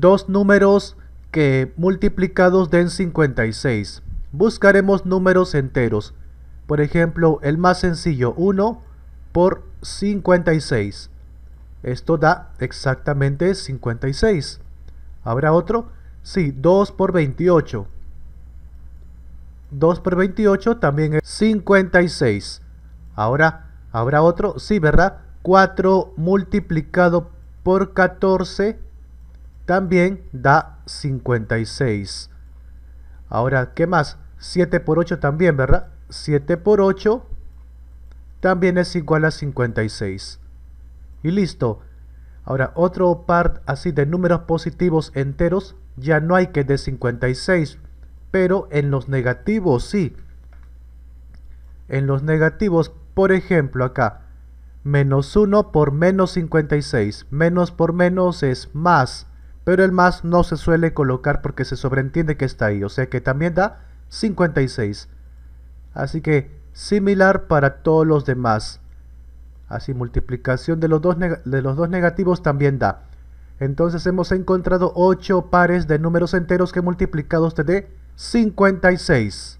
dos números que multiplicados den 56. Buscaremos números enteros. Por ejemplo, el más sencillo, 1 por 56. Esto da exactamente 56. ¿Habrá otro? Sí, 2 por 28. 2 por 28 también es 56. Ahora, ¿habrá otro? Sí, ¿verdad? 4 multiplicado por 14 también da 56. Ahora, ¿qué más? 7 por 8 también, ¿verdad? 7 por 8 también es igual a 56. Y listo. Ahora, otro par así de números positivos enteros ya no hay que de 56, pero en los negativos sí. En los negativos, por ejemplo acá, menos 1 por menos 56, menos por menos es más, pero el más no se suele colocar porque se sobreentiende que está ahí, o sea que también da 56. Así que similar para todos los demás. Así multiplicación de los dos, de los dos negativos también da. Entonces hemos encontrado 8 pares de números enteros que multiplicados te dé 56.